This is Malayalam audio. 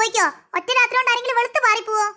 സംഭവിക്കോ ഒറ്റ രാത്രി കൊണ്ട് ആരെങ്കിലും വെളുത്ത് പാറിപ്പോവോ